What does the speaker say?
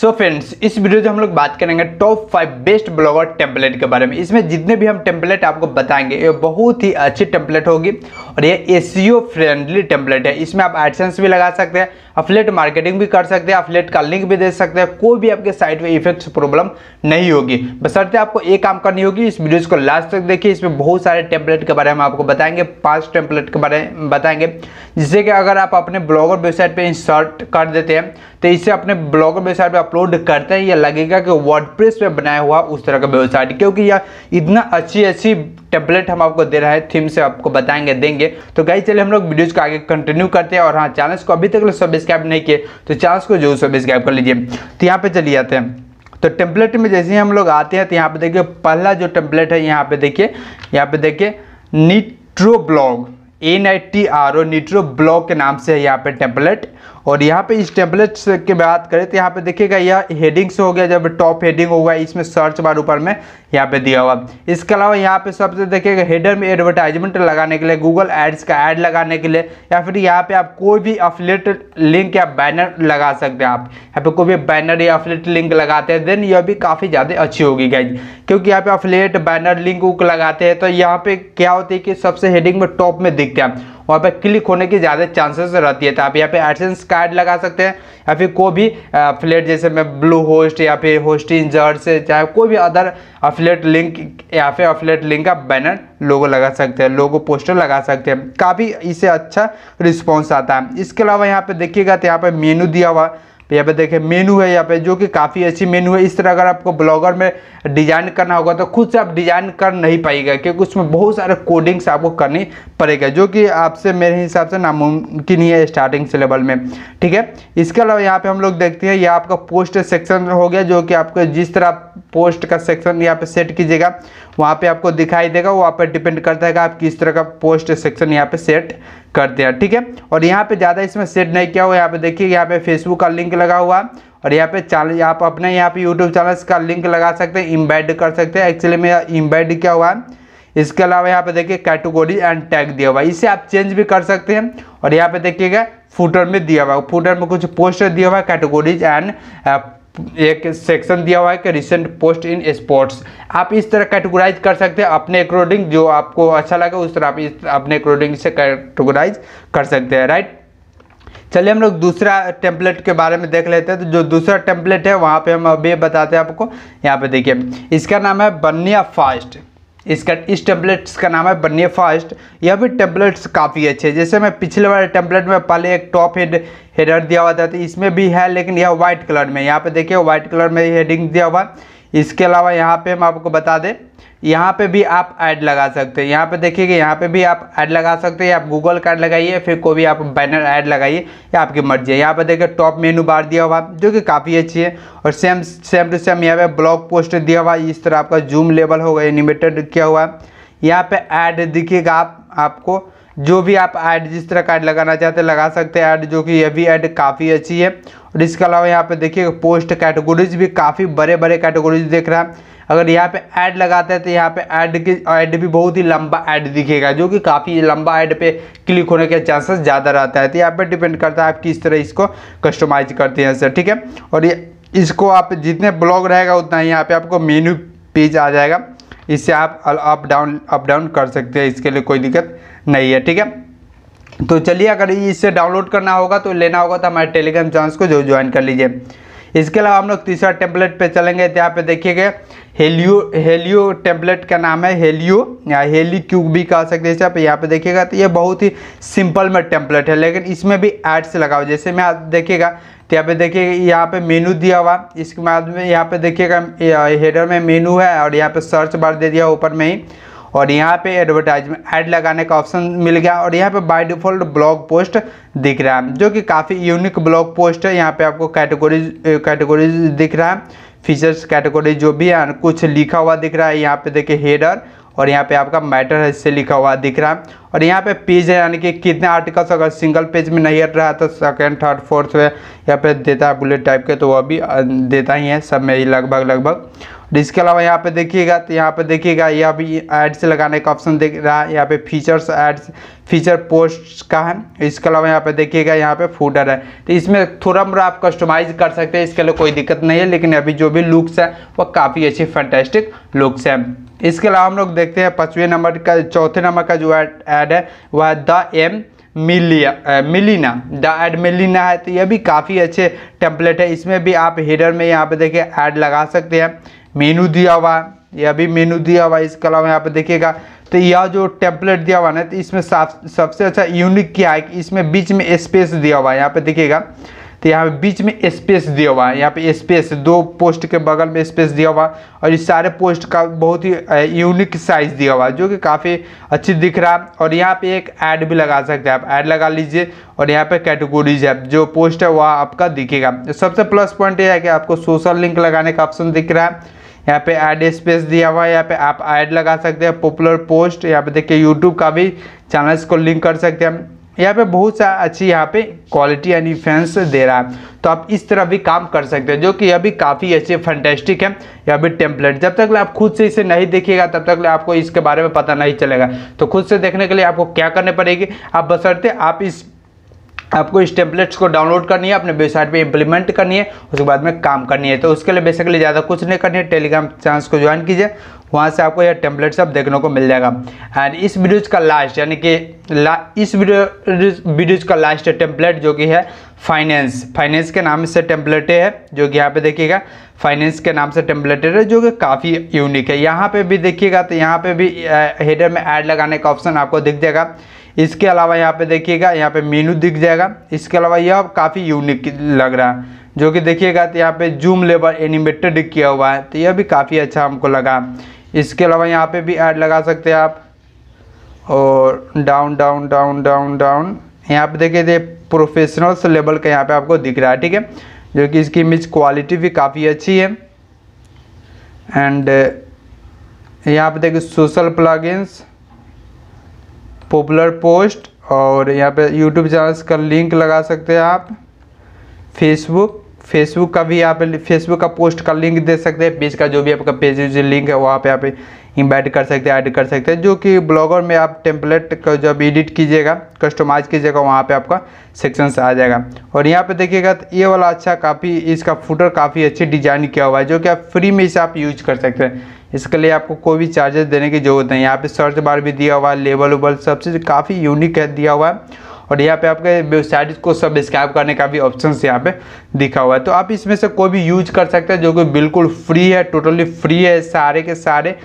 सो so friends इस video में हम लोग बात करेंगे top five best blogger template के बारे में इसमें जितने भी हम टेम्पलेट आपको बताएंगे ये बहुत ही अच्छी टेम्पलेट होगी और ये ए फ्रेंडली टेम्पलेट है इसमें आप एडसेंस भी लगा सकते हैं अफलेट मार्केटिंग भी कर सकते हैं अफलेट का लिंक भी दे सकते हैं कोई भी आपके साइड में इफेक्ट प्रॉब्लम नहीं होगी बसरते आपको एक काम करनी होगी इस वीडियोज को लास्ट तक देखिए इसमें बहुत सारे टेम्पलेट के बारे में आपको बताएंगे पांच टेम्पलेट के बारे में बताएंगे जिससे कि अगर आप अपने ब्लॉगर वेबसाइट पर इंसर्ट कर देते हैं तो इसे अपने ब्लॉगर वेबसाइट पर अपलोड करते हैं या लगेगा कि वर्ड पे बनाया हुआ उस तरह का वेबसाइट क्योंकि यह इतना अच्छी अच्छी टेम्पलेट हम आपको दे रहे हैं थीम से आपको बताएंगे देंगे तो गाइज चलिए हम लोग वीडियोज़ को आगे कंटिन्यू करते हैं और हाँ चैनल को अभी तक सब्सक्राइब नहीं किए तो चैनल को जरूर सब्सक्राइब कर लीजिए तो यहाँ पर चलिए आते हैं तो टेम्पलेट में जैसे ही हम लोग आते हैं तो यहाँ पे देखिए पहला जो टेम्पलेट है यहाँ पे देखिए यहाँ पे देखिए Nitro blog N I T R O Nitro blog के नाम से है यहाँ पे टेम्पलेट और यहाँ पे इस टेम्पलेट की बात करें तो यहाँ पे देखिएगा यह हेडिंग्स हो गया जब टॉप हेडिंग होगा इसमें सर्च बार ऊपर में यहाँ पे दिया हुआ इसके अलावा यहाँ पे सबसे देखिएगा हेडर में एडवर्टाइजमेंट लगाने के लिए गूगल एड्स का एड लगाने के लिए या फिर यहाँ पे आप कोई भी अफिलेट लिंक या बैनर लगा सकते हैं आप यहाँ पे कोई भी बैनर या अफिलेट लिंक लगाते हैं देन यह भी काफ़ी ज़्यादा अच्छी होगी गाइज क्योंकि यहाँ पे अफिलेट बैनर लिंक लगाते हैं तो यहाँ पे क्या होती है कि सबसे हेडिंग में टॉप में दिख देखते हैं वहाँ पर क्लिक होने की ज़्यादा चांसेस रहती है तो आप यहाँ पे एडसेंस कार्ड लगा सकते हैं या फिर कोई भी फ्लेट जैसे मैं ब्लू होस्ट या फिर होस्टिंग जर्ड से चाहे कोई भी अदर अफिलेट लिंक या फिर अफिलेट लिंक का बैनर लोगो लगा सकते हैं लोगो पोस्टर लगा सकते हैं काफ़ी इसे अच्छा रिस्पॉन्स आता है इसके अलावा यहाँ पर देखिएगा तो यहाँ पर मेनू दिया हुआ तो यहाँ पे देखें मेनू है यहाँ पे जो कि काफ़ी अच्छी मेनू है इस तरह अगर आपको ब्लॉगर में डिज़ाइन करना होगा तो खुद से आप डिज़ाइन कर नहीं पाएगा क्योंकि उसमें बहुत सारे कोडिंग्स आपको करनी पड़ेगा जो कि आपसे मेरे हिसाब से नामुमकिन ही है स्टार्टिंग से लेवल में ठीक है इसके अलावा यहाँ पर हम लोग देखते हैं यह आपका पोस्ट सेक्शन हो गया जो कि आपको जिस तरह पोस्ट का सेक्शन यहाँ पर सेट कीजिएगा वहाँ पर आपको दिखाई देगा वहाँ पर डिपेंड करता है कि आप किस तरह का पोस्ट सेक्शन यहाँ पर सेट करते हैं ठीक है और यहाँ पे ज़्यादा इसमें सेट नहीं किया हुआ यहाँ पे देखिए यहाँ पे फेसबुक का लिंक लगा हुआ और यहाँ पे चाल आप अपने यहाँ पे यूट्यूब चैनल का लिंक लगा सकते हैं इम्बेड कर सकते हैं एक्चुअली में इम्बेड क्या हुआ है इसके अलावा यहाँ पे देखिए कैटेगोरी एंड टैग दिया हुआ है इसे आप चेंज भी कर सकते हैं और यहाँ पे देखिएगा फूटर में दिया हुआ फूटर में कुछ पोस्टर दिया हुआ है कैटेगोरीज एंड एक सेक्शन दिया हुआ है कि रिसेंट पोस्ट इन स्पोर्ट्स आप इस तरह कैटेगराइज कर सकते हैं अपने अकॉर्डिंग जो आपको अच्छा लगे उस तरह आप इस अपने अकॉर्डिंग से कैटेगराइज कर सकते हैं राइट चलिए हम लोग दूसरा टेम्पलेट के बारे में देख लेते हैं तो जो दूसरा टेम्पलेट है वहाँ पे हम अभी बताते हैं आपको यहाँ पे देखिए इसका नाम है बनिया फास्ट इसका इस टेबलेट्स का नाम है बनिए फास्ट यह भी टेबलेट्स काफ़ी अच्छे हैं जैसे मैं पिछले वाले टेबलेट में पहले एक टॉप हेड हेडर दिया हुआ था तो इसमें भी है लेकिन यह व्हाइट कलर में यहाँ पे देखिए व्हाइट कलर में हेडिंग दिया हुआ इसके अलावा यहाँ पे हम आपको बता दें यहाँ पे भी आप ऐड लगा सकते हैं यहाँ पे देखिएगा यहाँ पे भी आप ऐड लगा सकते हैं आप गूगल कार्ड लगाइए फिर कोई भी आप बैनर ऐड लगाइए या आपकी मर्जी है यहाँ पे देखिए टॉप मेनू बार दिया हुआ जो कि काफ़ी अच्छी है और सेम सेम टू सेम यहाँ पे ब्लॉग पोस्ट दिया हुआ इस तरह आपका जूम लेवल होगा एनिमेटेड किया हुआ यहाँ पे ऐड दिखिएगा आप आपको जो भी आप ऐड जिस तरह का ऐड लगाना चाहते हैं लगा सकते हैं ऐड जो कि यह भी ऐड काफ़ी अच्छी है और इसके अलावा यहाँ पे देखिए पोस्ट कैटेगरीज भी काफ़ी बड़े बड़े कैटेगरीज देख रहा है अगर यहाँ पे ऐड लगाते हैं तो यहाँ पे ऐड की ऐड भी बहुत ही लंबा ऐड दिखेगा जो कि काफ़ी लंबा ऐड पे क्लिक होने के चांसेस ज़्यादा रहता है तो यहाँ पे डिपेंड करता है आप किस तरह इसको कस्टमाइज करते हैं सर ठीक है और ये इसको आप जितने ब्लॉग रहेगा उतना ही यहाँ पे आपको मेन्यू पेज आ जाएगा इससे आप अप डाउन अप डाउन कर सकते हैं इसके लिए कोई दिक्कत नहीं है ठीक है तो चलिए अगर इसे डाउनलोड करना होगा तो लेना होगा तो हमारे टेलीग्राम चैनल को जो ज्वाइन कर लीजिए इसके अलावा हम लोग तीसरा टेम्पलेट पे चलेंगे तो यहाँ पे देखिएगा हेलियो हेलियो टेम्पलेट का नाम है हेलियो या हेली क्यूब भी कह सकते हैं आप यहाँ पे देखिएगा तो ये बहुत ही सिंपल में टेम्पलेट है लेकिन इसमें भी एड्स लगा हुआ जैसे मैं आप देखिएगा तो यहाँ पे देखिएगा यहाँ पे मेनू दिया हुआ इसके बाद में यहाँ पे देखिएगा हेडर में मेनू है और यहाँ पे सर्च बार दे दिया ऊपर में ही और यहाँ पे एडवर्टाइजमेंट ऐड लगाने का ऑप्शन मिल गया और यहाँ पे बाय डिफ़ॉल्ट ब्लॉग पोस्ट दिख रहा है जो कि काफ़ी यूनिक ब्लॉग पोस्ट है यहाँ पे आपको कैटेगरीज कैटेगरीज दिख रहा है फीचर्स कैटेगरी जो भी है कुछ लिखा हुआ दिख रहा है यहाँ पे देखिए हेडर और यहाँ पे आपका मैटर है इससे लिखा हुआ दिख रहा है और यहाँ पे पेज है यानी कि कितने आर्टिकल्स अगर सिंगल पेज में नहीं हट रहा तो सेकेंड थर्ड फोर्थ में यहाँ पे देता है बुलेट टाइप के तो वह भी देता ही है सब में लगभग लगभग तो इसके अलावा यहाँ पे देखिएगा तो यहाँ पे देखिएगा यह अभी एड्स लगाने का ऑप्शन देख रहा है यहाँ पे फीचर्स एड्स फीचर पोस्ट का है इसके अलावा यहाँ पे देखिएगा यहाँ पे फूडर है तो इसमें थोड़ा मोड़ा आप कस्टमाइज कर सकते हैं इसके लिए कोई दिक्कत नहीं है लेकिन अभी जो भी लुक्स है वो काफ़ी अच्छी फैंटेस्टिक लुक्स है इसके अलावा हम लोग देखते हैं पाँचवें नंबर का चौथे नंबर का जो एड है वह है द एम मिलिया मिलीना द एड मिलीना है तो यह भी काफ़ी अच्छे टेम्पलेट है इसमें भी आप हेडर में यहाँ पे देखिए ऐड लगा सकते हैं मेनू दिया हुआ है यह भी मेनू दिया हुआ है इसके अलावा यहाँ पे देखिएगा तो यह जो टेम्पलेट दिया हुआ ना तो इसमें सबसे अच्छा यूनिक क्या है कि इसमें बीच में स्पेस दिया हुआ है यहाँ पे देखिएगा तो यहाँ पे बीच में स्पेस दिया हुआ है यहाँ पे स्पेस दो पोस्ट के बगल में स्पेस दिया हुआ और इस सारे पोस्ट का बहुत ही यूनिक साइज दिया हुआ है जो कि काफ़ी अच्छी दिख रहा है और यहाँ पे एक ऐड भी लगा सकते हैं आप ऐड लगा लीजिए और यहाँ पे कैटेगोरीज है जो पोस्ट है वह आपका दिखेगा सबसे प्लस पॉइंट यह है कि आपको सोशल लिंक लगाने का ऑप्शन दिख रहा है यहाँ पे ऐड स्पेस दिया हुआ है यहाँ पे आप ऐड लगा सकते हैं पॉपुलर पोस्ट यहाँ पे देखिए यूट्यूब का भी चैनल्स को लिंक कर सकते हैं यहाँ पे बहुत सा अच्छी यहाँ पे क्वालिटी एंड इफेंस दे रहा है तो आप इस तरह भी काम कर सकते हैं जो कि यह भी काफ़ी अच्छे फंटेस्टिक है यह भी टेम्पलेट जब तक आप खुद से इसे नहीं देखिएगा तब तक आपको इसके बारे में पता नहीं चलेगा तो खुद से देखने के लिए आपको क्या करने पड़ेगी आप बसरते आप इस आपको इस टेम्पलेट्स को डाउनलोड करनी है अपने वेबसाइट पे इंप्लीमेंट करनी है उसके बाद में काम करनी है तो उसके लिए बेसिकली ज़्यादा कुछ नहीं करनी है टेलीग्राम चैनल को ज्वाइन कीजिए वहाँ से आपको यह टेम्पलेट सब देखने को मिल जाएगा एंड इस वीडियोज का लास्ट यानी कि ला इस वीडियो वीडियोज का लास्ट टेम्पलेट जो कि है फाइनेंस फाइनेंस के नाम से टेम्पलेटे है जो कि यहाँ पे देखिएगा फाइनेंस के नाम से टेम्पलेटेड है जो कि काफ़ी यूनिक है यहाँ पे भी देखिएगा तो यहाँ पे भी हेडर में ऐड लगाने का ऑप्शन आपको दिख जाएगा इसके अलावा यहाँ पे देखिएगा यहाँ पे मेनू दिख जाएगा इसके अलावा यह काफ़ी यूनिक लग रहा है जो कि देखिएगा तो यहाँ पे जूम लेबर एनिमेटेड किया हुआ है तो यह भी काफ़ी अच्छा हमको लगा इसके अलावा यहाँ पर भी ऐड लगा सकते हैं आप और down down down down down यहाँ पे देखिए प्रोफेशनल्स लेवल का यहाँ पे आपको दिख रहा है ठीक है जो कि इसकी इमेज क्वालिटी भी काफ़ी अच्छी है एंड uh, यहाँ पे देखिए सोशल प्लगइन्स पॉपुलर पोस्ट और यहाँ पे यूट्यूब चैनल्स का लिंक लगा सकते हैं आप फेसबुक फेसबुक का भी यहाँ पे फेसबुक का पोस्ट का लिंक दे सकते हैं पेज का जो भी आपका पेज लिंक है वहाँ पे आप इम्बैड कर सकते हैं ऐड कर सकते हैं जो कि ब्लॉगर में आप टेम्पलेट का जब एडिट कीजिएगा कस्टमाइज कीजिएगा वहाँ पे आपका सेक्शन आ जाएगा और यहाँ पे देखिएगा तो ये वाला अच्छा काफ़ी इसका फुटर काफ़ी अच्छे डिजाइन किया हुआ है जो कि आप फ्री में इसे आप यूज कर सकते हैं इसके लिए आपको कोई भी चार्जेस देने की जरूरत नहीं यहाँ पर सर्च बार भी दिया हुआ है लेवल उबल सब चीज़ काफ़ी यूनिक है दिया हुआ है और यहाँ पे आपके वेबसाइट को सब्सक्राइब करने का भी ऑप्शन यहाँ पे दिखा हुआ है तो आप इसमें से कोई भी यूज कर सकते हैं जो कि बिल्कुल फ्री है टोटली फ्री है सारे के सारे